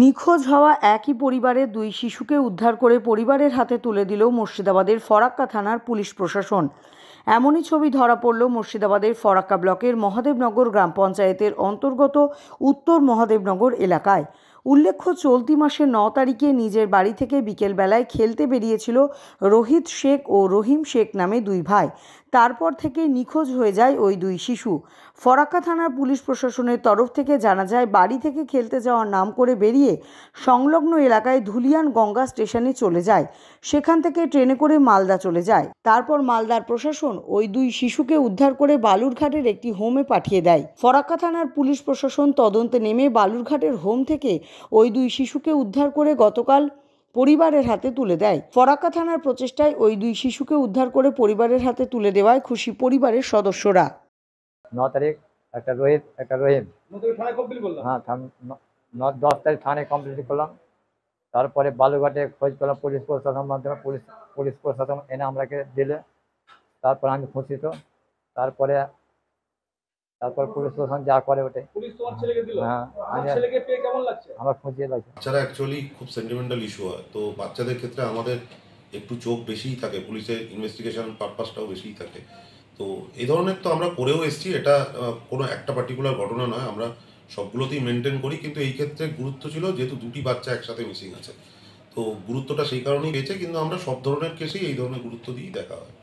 নিখোঁজ হওয়া একই পরিবারের দুই শিশুকে উদ্ধার করে পরিবারের হাতে তুলে দিল মুর্শিদাবাদের ফরাক্কা থানার পুলিশ প্রশাসন এমনই ছবি ধরা পড়ল মুর্শিদাবাদের ফরাক্কা ব্লকের মহাদেবনগর গ্রাম পঞ্চায়েতের অন্তর্গত উত্তর মহাদেবনগর এলাকায় উল্লেখ্য চলতি মাসের ন তারিখে নিজের বাড়ি থেকে বিকেলবেলায় খেলতে বেরিয়েছিল রোহিত শেখ ও রহিম শেখ নামে দুই ভাই তারপর থেকে নিখোঁজ হয়ে যায় ওই দুই শিশু ফরাক্কা থানার পুলিশ প্রশাসনের তরফ থেকে জানা যায় বাড়ি থেকে খেলতে যাওয়ার নাম করে বেরিয়ে সংলগ্ন এলাকায় ধুলিয়ান গঙ্গা স্টেশনে চলে যায় সেখান থেকে ট্রেনে করে মালদা চলে যায় তারপর মালদার প্রশাসন ওই দুই শিশুকে উদ্ধার করে বালুরঘাটের একটি হোমে পাঠিয়ে দেয় ফরাক্কা থানার পুলিশ প্রশাসন তদন্তে নেমে বালুরঘাটের হোম থেকে ওই দুই শিশুকে উদ্ধার করে গতকাল পরিবারের হাতে তুলে দেয় ফরাক্কা থানার প্রচেষ্টায় ওই দুই শিশুকে উদ্ধার করে পরিবারের হাতে তুলে দেওয়ায় খুশি পরিবারের সদস্যরা ন তারিখ একটা রোহিত একটা রহিম হ্যাঁ দশ তারিখ থানে কমপ্লিট করলাম তারপরে বালুঘাটে খোঁজ করলাম পুলিশ প্রশাসনের মাধ্যমে পুলিশ পুলিশ প্রশাসন এনে আমাকে দিলে তারপর আমি খুশি তো তারপরে তারপর পুলিশ প্রশাসন যা করে ওটাই হ্যাঁ, আচ্ছা। তো এই ধরনের তো আমরা করেও এসেছি এটা কোনো একটা পার্টিকুলার ঘটনা নয় আমরা করি কিন্তু এই ক্ষেত্রে গুরুত্ব ছিল যেহেতু দুটি বাচ্চা একসাথে মিসিং আছে তো গুরুত্বটা সেই কারণেই পেয়েছে কিন্তু আমরা সব ধরনের কেসেই এই ধরনের গুরুত্ব দিয়েই দেখা হয়